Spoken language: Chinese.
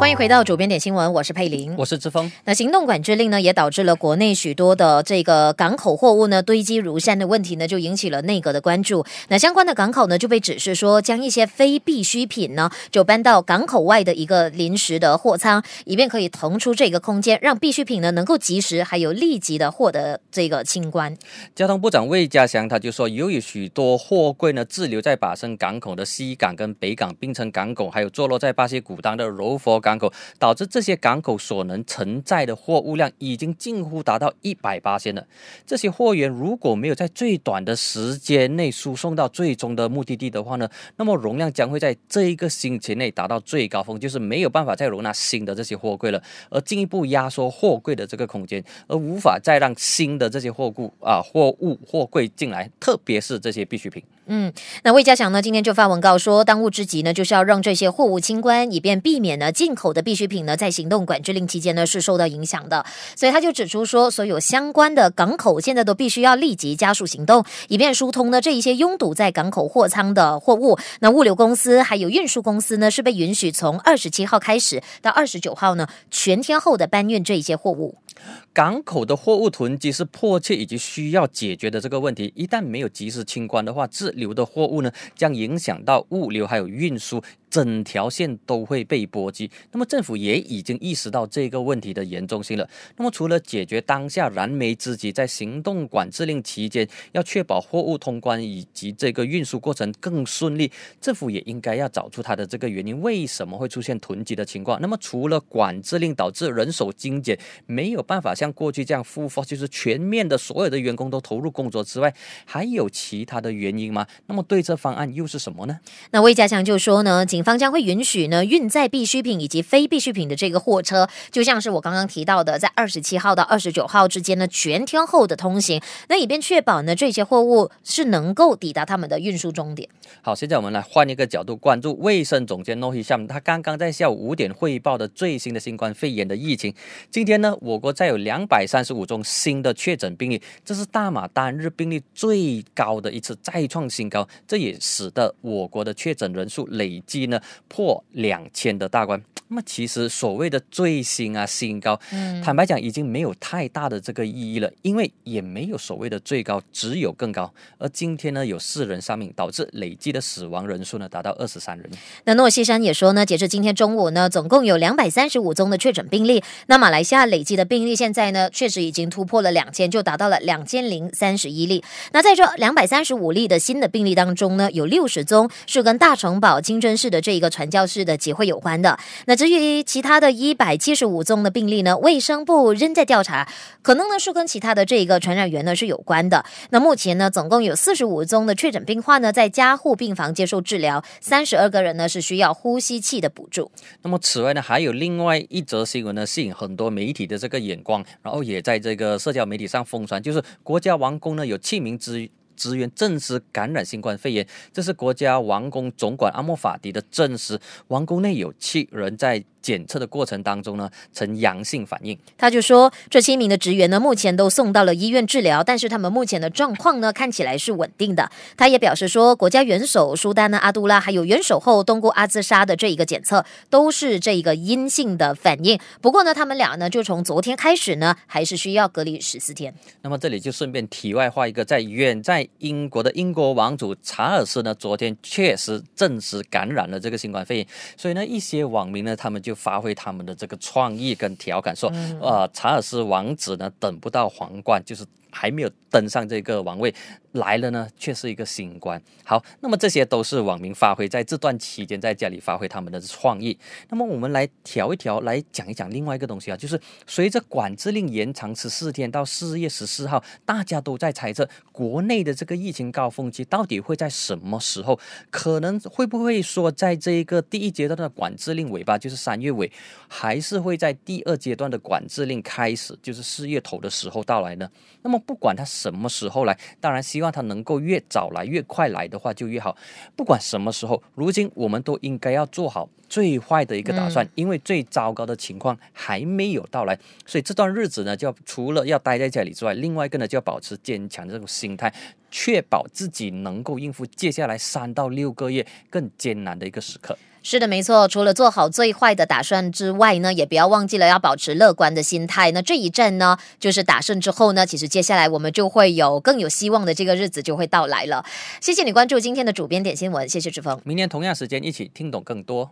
欢迎回到主编点新闻，我是佩林，我是志峰。那行动管制令呢，也导致了国内许多的这个港口货物呢堆积如山的问题呢，就引起了内阁的关注。那相关的港口呢，就被指示说将一些非必需品呢，就搬到港口外的一个临时的货仓，以便可以腾出这个空间，让必需品呢能够及时还有立即的获得这个清关。交通部长魏家祥他就说，由于许多货柜呢滞留在巴生港口的西港跟北港、槟城港口，还有坐落在巴西古当的柔。佛港口导致这些港口所能承载的货物量已经近乎达到一百八千了。这些货源如果没有在最短的时间内输送到最终的目的地的话呢，那么容量将会在这一个星期内达到最高峰，就是没有办法再容纳新的这些货柜了，而进一步压缩货柜的这个空间，而无法再让新的这些货物啊货物货柜进来，特别是这些必需品。嗯，那魏家祥呢？今天就发文告说，当务之急呢，就是要让这些货物清关，以便避免呢进口的必需品呢在行动管制令期间呢是受到影响的。所以他就指出说，所有相关的港口现在都必须要立即加速行动，以便疏通呢这一些拥堵在港口货仓的货物。那物流公司还有运输公司呢，是被允许从二十七号开始到二十九号呢全天候的搬运这一些货物。港口的货物囤积是迫切以及需要解决的这个问题，一旦没有及时清关的话，是。流的货物呢，将影响到物流还有运输。整条线都会被波及，那么政府也已经意识到这个问题的严重性了。那么除了解决当下燃眉之急，在行动管制令期间要确保货物通关以及这个运输过程更顺利，政府也应该要找出它的这个原因，为什么会出现囤积的情况？那么除了管制令导致人手精简，没有办法像过去这样复发，就是全面的所有的员工都投入工作之外，还有其他的原因吗？那么对策方案又是什么呢？那魏家祥就说呢，警方将会允许呢运载必需品以及非必需品的这个货车，就像是我刚刚提到的，在二十七号到二十九号之间呢全天候的通行，那以便确保呢这些货物是能够抵达他们的运输终点。好，现在我们来换一个角度关注卫生总监诺伊下面他刚刚在下午五点汇报的最新的新冠肺炎的疫情。今天呢，我国再有两百三十五宗新的确诊病例，这是大马单日病例最高的一次，再创新高，这也使得我国的确诊人数累计。破两千的大关，那么其实所谓的最新啊新高，坦白讲已经没有太大的这个意义了，因为也没有所谓的最高，只有更高。而今天呢，有四人丧命，导致累计的死亡人数呢达到二十三人。那诺西山也说呢，截至今天中午呢，总共有两百三十五宗的确诊病例。那马来西亚累计的病例现在呢，确实已经突破了两千，就达到了两千零三十一例。那在这两百三十五例的新的病例当中呢，有六十宗是跟大城堡清真寺的。这一个传教士的集会有关的。那至于其他的一百七十五宗的病例呢，卫生部仍在调查，可能呢是跟其他的这一个传染源呢是有关的。那目前呢，总共有四十五宗的确诊病患呢，在加护病房接受治疗，三十二个人呢是需要呼吸器的补助。那么此外呢，还有另外一则新闻呢，吸引很多媒体的这个眼光，然后也在这个社交媒体上疯传，就是国家王宫呢有七名之。职员证实感染新冠肺炎，这是国家王宫总管阿莫法迪的证实。王宫内有七人在。检测的过程当中呢，呈阳性反应。他就说，这七名的职员呢，目前都送到了医院治疗，但是他们目前的状况呢，看起来是稳定的。他也表示说，国家元首苏丹呢，阿杜拉，还有元首后东姑阿兹沙的这一个检测都是这一个阴性的反应。不过呢，他们俩呢，就从昨天开始呢，还是需要隔离十四天。那么这里就顺便题外话一个，在远在英国的英国王储查尔斯呢，昨天确实证实感染了这个新冠肺炎，所以呢，一些网民呢，他们就。就发挥他们的这个创意跟调侃，说，呃，查尔斯王子呢，等不到皇冠，就是。还没有登上这个王位，来了呢，却是一个新官。好，那么这些都是网民发挥，在这段期间在家里发挥他们的创意。那么我们来调一调，来讲一讲另外一个东西啊，就是随着管制令延长十四天到四月十四号，大家都在猜测国内的这个疫情高峰期到底会在什么时候？可能会不会说，在这个第一阶段的管制令尾巴，就是三月尾，还是会在第二阶段的管制令开始，就是四月头的时候到来呢？那么不管他什么时候来，当然希望他能够越早来、越快来的话就越好。不管什么时候，如今我们都应该要做好最坏的一个打算，因为最糟糕的情况还没有到来。所以这段日子呢，就除了要待在家里之外，另外一个呢，就要保持坚强的这种心态。确保自己能够应付接下来三到六个月更艰难的一个时刻。是的，没错。除了做好最坏的打算之外呢，也不要忘记了要保持乐观的心态。那这一战呢，就是打胜之后呢，其实接下来我们就会有更有希望的这个日子就会到来了。谢谢你关注今天的主编点新闻，谢谢志峰。明天同样时间一起听懂更多。